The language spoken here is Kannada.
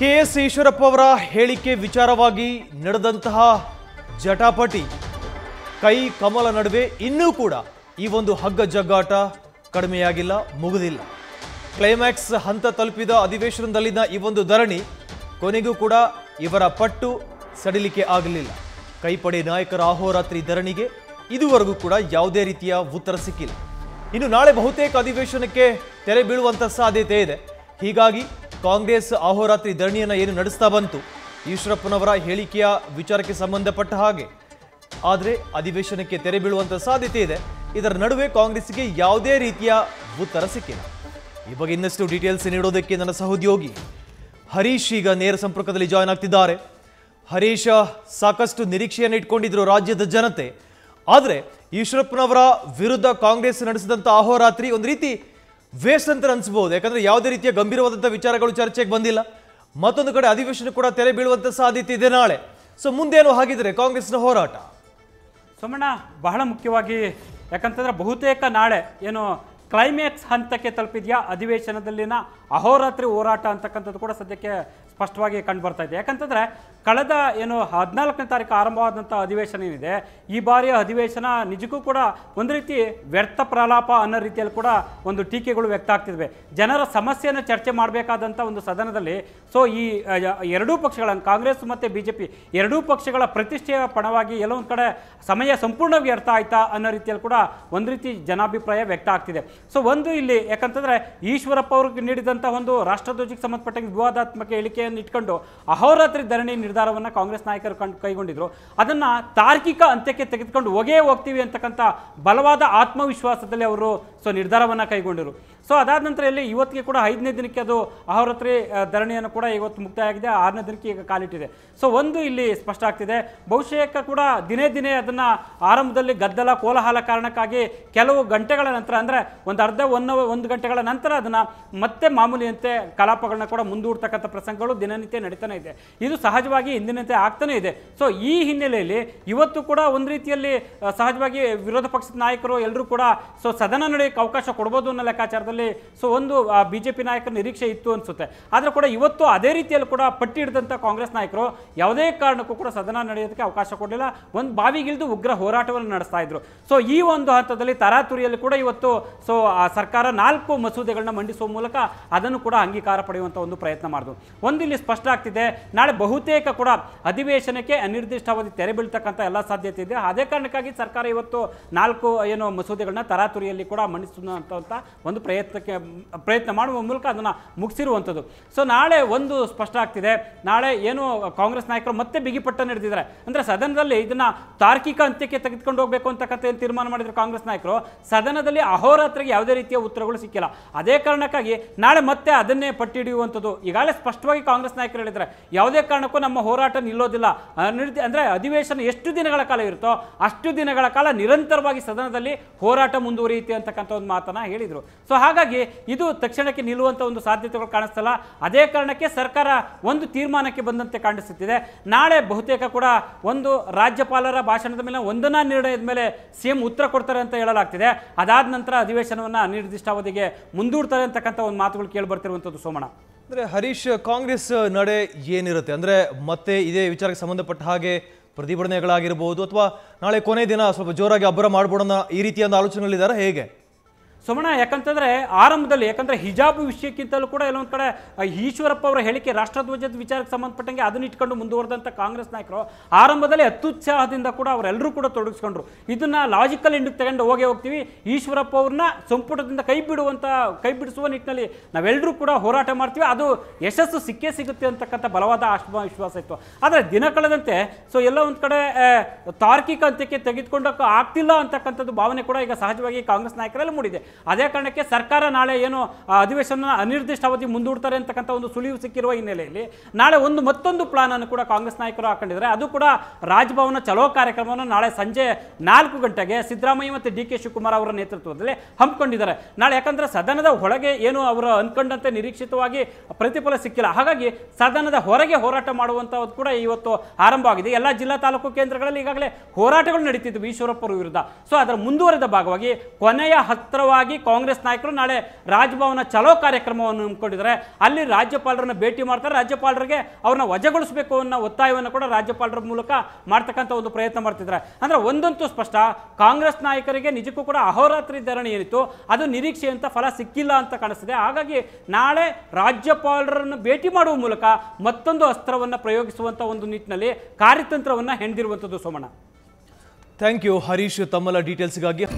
ಕೆ ಎಸ್ ಈಶ್ವರಪ್ಪ ಅವರ ಹೇಳಿಕೆ ವಿಚಾರವಾಗಿ ನಡೆದಂತಹ ಜಟಾಪಟಿ ಕೈ ಕಮಲ ನಡುವೆ ಇನ್ನೂ ಕೂಡ ಈ ಒಂದು ಹಗ್ಗ ಜಗ್ಗಾಟ ಕಡಿಮೆಯಾಗಿಲ್ಲ ಮುಗುದಿಲ್ಲ ಕ್ಲೈಮ್ಯಾಕ್ಸ್ ಹಂತ ತಲುಪಿದ ಅಧಿವೇಶನದಲ್ಲಿನ ಈ ಒಂದು ಧರಣಿ ಕೊನೆಗೂ ಕೂಡ ಇವರ ಪಟ್ಟು ಸಡಿಲಿಕೆ ಆಗಲಿಲ್ಲ ಕೈಪಡೆ ನಾಯಕರ ಅಹೋರಾತ್ರಿ ಧರಣಿಗೆ ಇದುವರೆಗೂ ಕೂಡ ಯಾವುದೇ ರೀತಿಯ ಉತ್ತರ ಸಿಕ್ಕಿಲ್ಲ ಇನ್ನು ನಾಳೆ ಬಹುತೇಕ ಅಧಿವೇಶನಕ್ಕೆ ತೆರೆ ಬೀಳುವಂಥ ಸಾಧ್ಯತೆ ಇದೆ ಹೀಗಾಗಿ ಕಾಂಗ್ರೆಸ್ ಅಹೋರಾತ್ರಿ ಧರಣಿಯನ್ನು ಏನು ನಡೆಸ್ತಾ ಬಂತು ಈಶ್ವರಪ್ಪನವರ ಹೇಳಿಕೆಯ ವಿಚಾರಕ್ಕೆ ಸಂಬಂಧಪಟ್ಟ ಹಾಗೆ ಆದರೆ ಅಧಿವೇಶನಕ್ಕೆ ತೆರೆ ಬೀಳುವಂಥ ಸಾಧ್ಯತೆ ಇದೆ ಇದರ ನಡುವೆ ಕಾಂಗ್ರೆಸ್ಗೆ ಯಾವುದೇ ರೀತಿಯ ಉತ್ತರ ಸಿಕ್ಕಿಲ್ಲ ಈ ಬಗ್ಗೆ ಇನ್ನಷ್ಟು ಡೀಟೇಲ್ಸ್ ನೀಡೋದಕ್ಕೆ ನನ್ನ ಸಹೋದ್ಯೋಗಿ ಹರೀಶ್ ಈಗ ನೇರ ಸಂಪರ್ಕದಲ್ಲಿ ಜಾಯ್ನ್ ಆಗ್ತಿದ್ದಾರೆ ಹರೀಶ್ ಸಾಕಷ್ಟು ನಿರೀಕ್ಷೆಯನ್ನು ಇಟ್ಕೊಂಡಿದ್ರು ರಾಜ್ಯದ ಜನತೆ ಆದರೆ ಈಶ್ವರಪ್ಪನವರ ವಿರುದ್ಧ ಕಾಂಗ್ರೆಸ್ ನಡೆಸಿದಂಥ ಅಹೋರಾತ್ರಿ ಒಂದು ರೀತಿ ವೇಸ್ಟ್ ಅಂತ ಅನಿಸ್ಬೋದು ಯಾಕಂದರೆ ಯಾವುದೇ ರೀತಿಯ ಗಂಭೀರವಾದಂಥ ವಿಚಾರಗಳು ಚರ್ಚೆಗೆ ಬಂದಿಲ್ಲ ಮತ್ತೊಂದು ಕಡೆ ಅಧಿವೇಶನ ಕೂಡ ತೆರೆ ಬೀಳುವಂಥ ಸಾಧ್ಯತೆ ಇದೆ ನಾಳೆ ಸೊ ಮುಂದೇನು ಹಾಗಿದ್ರೆ ಕಾಂಗ್ರೆಸ್ನ ಹೋರಾಟ ಸೋಮಣ್ಣ ಬಹಳ ಮುಖ್ಯವಾಗಿ ಯಾಕಂತಂದ್ರೆ ಬಹುತೇಕ ನಾಳೆ ಏನು ಕ್ಲೈಮ್ಯಾಕ್ಸ್ ಹಂತಕ್ಕೆ ತಲುಪಿದೆಯಾ ಅಧಿವೇಶನದಲ್ಲಿನ ಅಹೋರಾತ್ರಿ ಹೋರಾಟ ಅಂತಕ್ಕಂಥದ್ದು ಕೂಡ ಸದ್ಯಕ್ಕೆ ಸ್ಪಷ್ಟವಾಗಿ ಕಂಡುಬರ್ತಾ ಇದೆ ಯಾಕಂತಂದರೆ ಕಳೆದ ಏನು ಹದಿನಾಲ್ಕನೇ ತಾರೀಕು ಆರಂಭವಾದಂಥ ಅಧಿವೇಶನ ಏನಿದೆ ಈ ಬಾರಿಯ ಅಧಿವೇಶನ ನಿಜಕ್ಕೂ ಕೂಡ ಒಂದು ರೀತಿ ವ್ಯರ್ಥ ಪ್ರಲಾಪ ಅನ್ನೋ ರೀತಿಯಲ್ಲಿ ಕೂಡ ಒಂದು ಟೀಕೆಗಳು ವ್ಯಕ್ತ ಆಗ್ತಿದ್ವೆ ಜನರ ಸಮಸ್ಯೆಯನ್ನು ಚರ್ಚೆ ಮಾಡಬೇಕಾದಂಥ ಒಂದು ಸದನದಲ್ಲಿ ಸೊ ಈ ಎರಡೂ ಪಕ್ಷಗಳನ್ನು ಕಾಂಗ್ರೆಸ್ ಮತ್ತು ಬಿ ಜೆ ಪಿ ಎರಡೂ ಪಕ್ಷಗಳ ಪ್ರತಿಷ್ಠೆಯ ಪಣವಾಗಿ ಎಲ್ಲೊಂದು ಕಡೆ ಸಮಯ ಸಂಪೂರ್ಣವಾಗಿ ವ್ಯರ್ಥ ಆಯಿತಾ ಅನ್ನೋ ರೀತಿಯಲ್ಲಿ ಕೂಡ ಒಂದು ರೀತಿ ಜನಾಭಿಪ್ರಾಯ ವ್ಯಕ್ತ ಆಗ್ತಿದೆ ಸೊ ಒಂದು ಇಲ್ಲಿ ಯಾಕಂತಂದ್ರೆ ಈಶ್ವರಪ್ಪ ಅವ್ರಿಗೆ ನೀಡಿದಂಥ ಒಂದು ರಾಷ್ಟ್ರಧ್ವಜಕ್ಕೆ ಸಂಬಂಧಪಟ್ಟಂಗೆ ವಿವಾದಾತ್ಮಕ ಹೇಳಿಕೆಯನ್ನು ಇಟ್ಕೊಂಡು ಅಹೋರಾತ್ರಿ ಧರಣಿ ನಿರ್ಧಾರವನ್ನು ಕಾಂಗ್ರೆಸ್ ನಾಯಕರು ಕಂಡು ಕೈಗೊಂಡಿದ್ರು ಅದನ್ನು ತಾರ್ಕಿಕ ಅಂತ್ಯಕ್ಕೆ ತೆಗೆದುಕೊಂಡು ಹೋಗೇ ಹೋಗ್ತೀವಿ ಅಂತಕ್ಕಂಥ ಬಲವಾದ ಆತ್ಮವಿಶ್ವಾಸದಲ್ಲಿ ಅವರು ಸೊ ನಿರ್ಧಾರವನ್ನು ಕೈಗೊಂಡರು ಸೊ ಅದಾದ ನಂತರ ಇಲ್ಲಿ ಇವತ್ತಿಗೆ ಕೂಡ ಐದನೇ ದಿನಕ್ಕೆ ಅದು ಅಹೋರಾತ್ರಿ ಧರಣಿಯನ್ನು ಕೂಡ ಇವತ್ತು ಮುಕ್ತಾಯ ಆಗಿದೆ ಆರನೇ ದಿನಕ್ಕೆ ಈಗ ಕಾಲಿಟ್ಟಿದೆ ಸೊ ಒಂದು ಇಲ್ಲಿ ಸ್ಪಷ್ಟ ಆಗ್ತಿದೆ ಬಹುಶೇಕ ಕೂಡ ದಿನೇ ದಿನೇ ಅದನ್ನು ಆರಂಭದಲ್ಲಿ ಗದ್ದಲ ಕೋಲಾಹಲ ಕಾರಣಕ್ಕಾಗಿ ಕೆಲವು ಗಂಟೆಗಳ ನಂತರ ಅಂದರೆ ಒಂದು ಅರ್ಧ ಒನ್ ಒಂದು ಗಂಟೆಗಳ ನಂತರ ಅದನ್ನು ಮತ್ತೆ ಮಾಮೂಲಿಯಂತೆ ಕಲಾಪಗಳನ್ನ ಕೂಡ ಮುಂದೂಡ್ತಕ್ಕಂಥ ಪ್ರಸಂಗಗಳು ದಿನನಿತ್ಯ ನಡೀತಾನೆ ಇದೆ ಇದು ಸಹಜವಾಗಿ ಹಿಂದಿನಂತೆ ಆಗ್ತಾನೇ ಇದೆ ಸೊ ಈ ಹಿನ್ನೆಲೆಯಲ್ಲಿ ಇವತ್ತು ಕೂಡ ಒಂದು ರೀತಿಯಲ್ಲಿ ಸಹಜವಾಗಿ ವಿರೋಧ ಪಕ್ಷದ ನಾಯಕರು ಎಲ್ಲರೂ ಕೂಡ ಸೊ ಸದನ ನಡೆಯೋಕ್ಕೆ ಅವಕಾಶ ಕೊಡ್ಬೋದು ಅನ್ನೋ ಲೆಕ್ಕಾಚಾರದಲ್ಲಿ ಸೊ ಒಂದು ಬಿ ಜೆ ಪಿ ನಾಯಕರ ನಿರೀಕ್ಷೆ ಇತ್ತು ಅನಿಸುತ್ತೆ ಆದರೆ ಕೂಡ ಇವತ್ತು ಅದೇ ರೀತಿಯಲ್ಲಿ ಕೂಡ ಪಟ್ಟಿ ಹಿಡಿದಂಥ ಕಾಂಗ್ರೆಸ್ ನಾಯಕರು ಯಾವುದೇ ಕಾರಣಕ್ಕೂ ಕೂಡ ಸದನ ನಡೆಯೋದಕ್ಕೆ ಅವಕಾಶ ಕೊಡಲಿಲ್ಲ ಒಂದು ಬಾವಿಗಿಳಿದು ಉಗ್ರ ಹೋರಾಟವನ್ನು ನಡೆಸ್ತಾ ಇದ್ರು ಸೊ ಈ ಒಂದು ಹಂತದಲ್ಲಿ ತರಾತುರಿಯಲ್ಲಿ ಕೂಡ ಇವತ್ತು ಸೊ ಸರ್ಕಾರ ನಾಲ್ಕು ಮಸೂದೆಗಳನ್ನ ಮಂಡಿಸುವ ಮೂಲಕ ಅದನ್ನು ಕೂಡ ಅಂಗೀಕಾರ ಪಡೆಯುವಂಥ ಒಂದು ಪ್ರಯತ್ನ ಮಾಡಿದ್ರು ಒಂದು ಇಲ್ಲಿ ಸ್ಪಷ್ಟ ಆಗ್ತಿದೆ ನಾಳೆ ಬಹುತೇಕ ಕೂಡ ಅಧಿವೇಶನಕ್ಕೆ ಅನಿರ್ದಿಷ್ಟಾವಧಿ ತೆರೆ ಬೀಳ್ತಕ್ಕಂಥ ಎಲ್ಲ ಸಾಧ್ಯತೆ ಇದೆ ಅದೇ ಕಾರಣಕ್ಕಾಗಿ ಸರ್ಕಾರ ಇವತ್ತು ನಾಲ್ಕು ಏನು ಮಸೂದೆಗಳನ್ನ ತರಾತುರಿಯಲ್ಲಿ ಕೂಡ ಮಂಡಿಸುವಂಥ ಒಂದು ಪ್ರಯತ್ನ ಪ್ರಯತ್ನಕ್ಕೆ ಪ್ರಯತ್ನ ಮಾಡುವ ಮೂಲಕ ಅದನ್ನು ಮುಗಿಸಿರುವಂಥದ್ದು ಸೊ ನಾಳೆ ಒಂದು ಸ್ಪಷ್ಟ ಆಗ್ತಿದೆ ನಾಳೆ ಏನು ಕಾಂಗ್ರೆಸ್ ನಾಯಕರು ಮತ್ತೆ ಬಿಗಿಪಟ್ಟ ನಡೆದಿದ್ದಾರೆ ಅಂದರೆ ಸದನದಲ್ಲಿ ಇದನ್ನು ತಾರ್ಕಿಕ ಅಂತ್ಯಕ್ಕೆ ತೆಗೆದುಕೊಂಡು ಹೋಗಬೇಕು ಅಂತಕ್ಕಂಥ ಏನು ತೀರ್ಮಾನ ಮಾಡಿದ್ರು ಕಾಂಗ್ರೆಸ್ ನಾಯಕರು ಸದನದಲ್ಲಿ ಅಹೋರಾತ್ರಿಗೆ ಯಾವುದೇ ರೀತಿಯ ಉತ್ತರಗಳು ಸಿಕ್ಕಿಲ್ಲ ಅದೇ ಕಾರಣಕ್ಕಾಗಿ ನಾಳೆ ಮತ್ತೆ ಅದನ್ನೇ ಪಟ್ಟಿ ಹಿಡಿಯುವಂಥದ್ದು ಈಗಾಗಲೇ ಸ್ಪಷ್ಟವಾಗಿ ಕಾಂಗ್ರೆಸ್ ನಾಯಕರು ಹೇಳಿದರೆ ಯಾವುದೇ ಕಾರಣಕ್ಕೂ ನಮ್ಮ ಹೋರಾಟ ನಿಲ್ಲೋದಿಲ್ಲ ಅಂದ್ರೆ ಅಂದರೆ ಅಧಿವೇಶನ ಎಷ್ಟು ದಿನಗಳ ಕಾಲ ಇರುತ್ತೋ ಅಷ್ಟು ದಿನಗಳ ಕಾಲ ನಿರಂತರವಾಗಿ ಸದನದಲ್ಲಿ ಹೋರಾಟ ಮುಂದುವರಿಯುತ್ತೆ ಅಂತಕ್ಕಂಥ ಒಂದು ಮಾತನ್ನು ಹೇಳಿದರು ಸೊ ಹಾಗಾಗಿ ಹಾಗಾಗಿ ಇದು ತಕ್ಷಣಕ್ಕೆ ನಿಲ್ಲುವಂಥ ಒಂದು ಸಾಧ್ಯತೆಗಳು ಕಾಣಿಸ್ತಲ್ಲ ಅದೇ ಕಾರಣಕ್ಕೆ ಸರ್ಕಾರ ಒಂದು ತೀರ್ಮಾನಕ್ಕೆ ಬಂದಂತೆ ಕಾಣಿಸುತ್ತಿದೆ ನಾಳೆ ಬಹುತೇಕ ಕೂಡ ಒಂದು ರಾಜ್ಯಪಾಲರ ಭಾಷಣದ ಮೇಲೆ ಒಂದನ್ನ ನಿರ್ಣಯದ ಮೇಲೆ ಸಿಎಂ ಉತ್ತರ ಕೊಡ್ತಾರೆ ಅಂತ ಹೇಳಲಾಗ್ತಿದೆ ಅದಾದ ನಂತರ ಅಧಿವೇಶನವನ್ನು ಅವಧಿಗೆ ಮುಂದೂಡ್ತಾರೆ ಅಂತಕ್ಕಂಥ ಒಂದು ಮಾತುಗಳು ಕೇಳಿ ಬರ್ತಿರುವಂತದ್ದು ಸೋಮಣ್ಣ ಅಂದರೆ ಹರೀಶ್ ಕಾಂಗ್ರೆಸ್ ನಡೆ ಏನಿರುತ್ತೆ ಅಂದರೆ ಮತ್ತೆ ಇದೇ ವಿಚಾರಕ್ಕೆ ಸಂಬಂಧಪಟ್ಟ ಹಾಗೆ ಪ್ರತಿಭಟನೆಗಳಾಗಿರ್ಬೋದು ಅಥವಾ ನಾಳೆ ಕೊನೆ ದಿನ ಸ್ವಲ್ಪ ಜೋರಾಗಿ ಅಬ್ಬರ ಮಾಡ್ಬೋಡೋಣ ಈ ರೀತಿಯಾದ ಆಲೋಚನೆಗಳಿದ್ದಾರೆ ಹೇಗೆ ಸೋಮಣ್ಣ ಯಾಕಂತಂದರೆ ಆರಂಭದಲ್ಲಿ ಯಾಕಂದರೆ ಹಿಜಾಬ್ ವಿಷಯಕ್ಕಿಂತಲೂ ಕೂಡ ಎಲ್ಲೊಂದು ಕಡೆ ಈಶ್ವರಪ್ಪ ಅವರ ಹೇಳಿಕೆ ರಾಷ್ಟ್ರಧ್ವಜದ ವಿಚಾರಕ್ಕೆ ಸಂಬಂಧಪಟ್ಟಂಗೆ ಅದನ್ನು ಇಟ್ಕೊಂಡು ಮುಂದುವರೆದಂಥ ಕಾಂಗ್ರೆಸ್ ನಾಯಕರು ಆರಂಭದಲ್ಲಿ ಅತ್ಯುತ್ಸಾಹದಿಂದ ಕೂಡ ಅವರೆಲ್ಲರೂ ಕೂಡ ತೊಡಗಿಸ್ಕೊಂಡ್ರು ಇದನ್ನು ಲಾಜಿಕಲ್ ಇಂಡಿಗೆ ತಗೊಂಡು ಹೋಗಿ ಹೋಗ್ತೀವಿ ಈಶ್ವರಪ್ಪ ಅವ್ರನ್ನ ಸಂಪುಟದಿಂದ ಕೈ ಬಿಡುವಂಥ ಕೈ ಬಿಡಿಸುವ ನಿಟ್ಟಿನಲ್ಲಿ ನಾವೆಲ್ಲರೂ ಕೂಡ ಹೋರಾಟ ಮಾಡ್ತೀವಿ ಅದು ಯಶಸ್ಸು ಸಿಕ್ಕೇ ಸಿಗುತ್ತೆ ಅಂತಕ್ಕಂಥ ಬಲವಾದ ಆಶ್ವ ವಿಶ್ವಾಸ ಇತ್ತು ಆದರೆ ದಿನ ಕಳೆದಂತೆ ಸೊ ಎಲ್ಲ ಒಂದು ಕಡೆ ತಾರ್ಕಿಕ ಅಂತ್ಯಕ್ಕೆ ತೆಗೆದುಕೊಂಡಕ್ಕೆ ಆಗ್ತಿಲ್ಲ ಅಂತಕ್ಕಂಥದ್ದು ಭಾವನೆ ಕೂಡ ಈಗ ಸಹಜವಾಗಿ ಕಾಂಗ್ರೆಸ್ ನಾಯಕರಲ್ಲಿ ಮೂಡಿದೆ ಅದೇ ಕಾರಣಕ್ಕೆ ಸರ್ಕಾರ ನಾಳೆ ಏನು ಅಧಿವೇಶನ ಅವಧಿ ಮುಂದೂಡ್ತಾರೆ ಅಂತಕ್ಕಂಥ ಒಂದು ಸುಳಿವು ಸಿಕ್ಕಿರುವ ಹಿನ್ನೆಲೆಯಲ್ಲಿ ನಾಳೆ ಒಂದು ಮತ್ತೊಂದು ಪ್ಲಾನ್ ಅನ್ನು ಕೂಡ ಕಾಂಗ್ರೆಸ್ ನಾಯಕರು ಹಾಕೊಂಡಿದ್ದಾರೆ ಅದು ಕೂಡ ರಾಜಭವನ ಚಲೋ ಕಾರ್ಯಕ್ರಮವನ್ನು ನಾಳೆ ಸಂಜೆ ನಾಲ್ಕು ಗಂಟೆಗೆ ಸಿದ್ದರಾಮಯ್ಯ ಮತ್ತು ಡಿ ಕೆ ಶಿವಕುಮಾರ್ ಅವರ ನೇತೃತ್ವದಲ್ಲಿ ಹಮ್ಮಿಕೊಂಡಿದ್ದಾರೆ ನಾಳೆ ಯಾಕಂದರೆ ಸದನದ ಒಳಗೆ ಏನು ಅವರು ಅಂದ್ಕೊಂಡಂತೆ ನಿರೀಕ್ಷಿತವಾಗಿ ಪ್ರತಿಫಲ ಸಿಕ್ಕಿಲ್ಲ ಹಾಗಾಗಿ ಸದನದ ಹೊರಗೆ ಹೋರಾಟ ಮಾಡುವಂಥದ್ದು ಕೂಡ ಇವತ್ತು ಆರಂಭವಾಗಿದೆ ಎಲ್ಲ ಜಿಲ್ಲಾ ತಾಲೂಕು ಕೇಂದ್ರಗಳಲ್ಲಿ ಈಗಾಗಲೇ ಹೋರಾಟಗಳು ನಡೀತಿದ್ವು ಈಶ್ವರಪ್ಪರ ವಿರುದ್ಧ ಸೊ ಅದರ ಮುಂದುವರೆದ ಭಾಗವಾಗಿ ಕೊನೆಯ ಹತ್ತಿರವಾಗಿ ಮುಖ್ಯವಾಗಿ ಕಾಂಗ್ರೆಸ್ ನಾಯಕರು ನಾಳೆ ರಾಜಭವನ ಚಲೋ ಕಾರ್ಯಕ್ರಮವನ್ನು ಹಮ್ಮಿಕೊಂಡಿದ್ದಾರೆ ಅಲ್ಲಿ ರಾಜ್ಯಪಾಲರನ್ನು ಭೇಟಿ ಮಾಡ್ತಾರೆ ರಾಜ್ಯಪಾಲರಿಗೆ ಅವ್ರನ್ನ ವಜಗೊಳಿಸಬೇಕು ಅನ್ನೋ ಒತ್ತಾಯವನ್ನು ಕೂಡ ರಾಜ್ಯಪಾಲರ ಮೂಲಕ ಮಾಡ್ತಕ್ಕಂಥ ಒಂದು ಪ್ರಯತ್ನ ಮಾಡ್ತಿದ್ದಾರೆ ಅಂದ್ರೆ ಒಂದಂತೂ ಸ್ಪಷ್ಟ ಕಾಂಗ್ರೆಸ್ ನಾಯಕರಿಗೆ ನಿಜಕ್ಕೂ ಕೂಡ ಅಹೋರಾತ್ರಿ ಧರಣಿ ಏನಿತ್ತು ಅದು ನಿರೀಕ್ಷೆಯಂತ ಫಲ ಸಿಕ್ಕಿಲ್ಲ ಅಂತ ಕಾಣಿಸ್ತಿದೆ ಹಾಗಾಗಿ ನಾಳೆ ರಾಜ್ಯಪಾಲರನ್ನು ಭೇಟಿ ಮಾಡುವ ಮೂಲಕ ಮತ್ತೊಂದು ಅಸ್ತ್ರವನ್ನು ಪ್ರಯೋಗಿಸುವಂಥ ಒಂದು ನಿಟ್ಟಿನಲ್ಲಿ ಕಾರ್ಯತಂತ್ರವನ್ನು ಹೆಣೆದಿರುವಂಥದ್ದು ಸೋಮಣ್ಣ ಥ್ಯಾಂಕ್ ಯು ಹರೀಶ್ ತಮ್ಮಲ ಡೀಟೇಲ್ಸ್ಗಾಗಿ